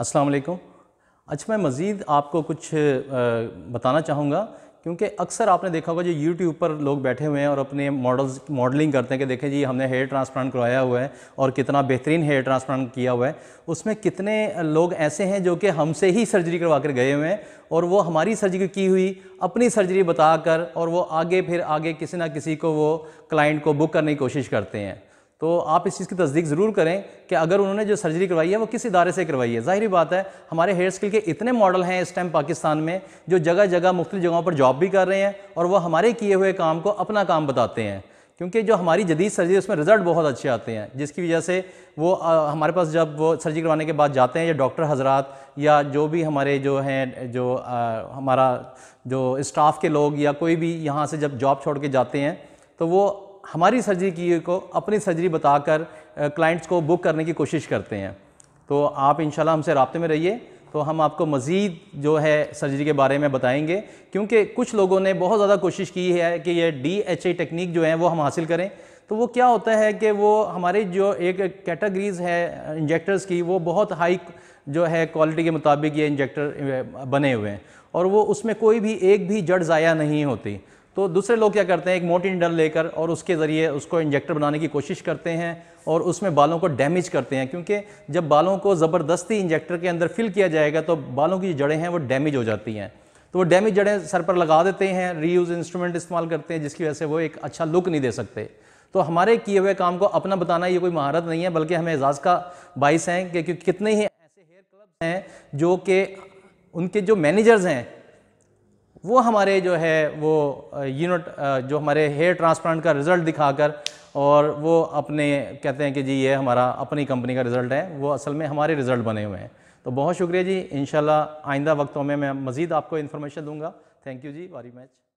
अस्सलाम वालेकुम अच्छा मैं मज़ीद आपको कुछ बताना चाहूँगा क्योंकि अक्सर आपने देखा होगा जो यूट्यूब पर लोग बैठे हुए हैं और अपने मॉडल्स मॉडलिंग करते हैं कि देखें जी हमने हेयर ट्रांसप्लांट करवाया हुआ है और कितना बेहतरीन हेयर ट्रांसप्लांट किया हुआ है उसमें कितने लोग ऐसे हैं जो कि हमसे ही सर्जरी करवा कर गए हुए हैं और वो हमारी सर्जरी की हुई अपनी सर्जरी बताकर और वो आगे फिर आगे किसी ना किसी को वो क्लाइंट को बुक करने की कोशिश करते हैं तो आप इस चीज़ की तस्दीक ज़रूर करें कि अगर उन्होंने जो सर्जरी करवाई है वो किस इदारे से करवाई है ज़ाहिर बात है हमारे हेयर स्किल के इतने मॉडल हैं इस टाइम पाकिस्तान में जो जगह जगह मुख्तु जगहों पर जॉब भी कर रहे हैं और वह हमारे किए हुए काम को अपना काम बताते हैं क्योंकि जो हमारी जदीद सर्जरी उसमें रिज़ल्ट बहुत अच्छे आते हैं जिसकी वजह से वो आ, हमारे पास जब वो सर्जरी करवाने के बाद जाते हैं या डॉक्टर हजरात या जो भी हमारे जो हैं जो आ, हमारा जो स्टाफ के लोग या कोई भी यहाँ से जब जॉब छोड़ के जाते हैं तो वो हमारी सर्जरी की को अपनी सर्जरी बताकर क्लाइंट्स को बुक करने की कोशिश करते हैं तो आप इन हमसे रबते में रहिए तो हम आपको मज़ीद जो है सर्जरी के बारे में बताएंगे क्योंकि कुछ लोगों ने बहुत ज़्यादा कोशिश की है कि ये डी एच ए टेक्निक जो है वो हम हासिल करें तो वो क्या होता है कि वो हमारे जो एक कैटेगरीज है इंजेक्टर्स की वो बहुत हाई जो है क्वालिटी के मुताबिक ये इंजेक्टर बने हुए हैं और वो उसमें कोई भी एक भी जड़ ज़ाया नहीं होती तो दूसरे लोग क्या करते हैं एक मोटी इंडल लेकर और उसके ज़रिए उसको इंजेक्टर बनाने की कोशिश करते हैं और उसमें बालों को डैमेज करते हैं क्योंकि जब बालों को ज़बरदस्ती इंजेक्टर के अंदर फिल किया जाएगा तो बालों की जड़ें हैं वो डैमेज हो जाती हैं तो वो डैमेज जड़ें सर पर लगा देते हैं रीयूज़ इंस्ट्रूमेंट इस्तेमाल करते हैं जिसकी वजह से वो एक अच्छा लुक नहीं दे सकते तो हमारे किए हुए काम को अपना बताना ये कोई महारत नहीं है बल्कि हमें एजाज़ का बाइस हैं कि कितने ही ऐसे हेयर क्लब्स हैं जो कि उनके जो मैनेजर्स हैं वो हमारे जो है वो यूनिट जो हमारे हेयर ट्रांसप्लांट का रिज़ल्ट दिखाकर और वो अपने कहते हैं कि जी ये हमारा अपनी कंपनी का रिज़ल्ट है वो असल में हमारे रिज़ल्ट बने हुए हैं तो बहुत शुक्रिया जी इन आइंदा वक्तों में मैं मज़ीद आपको इन्फॉर्मेशन दूंगा thank you ji very much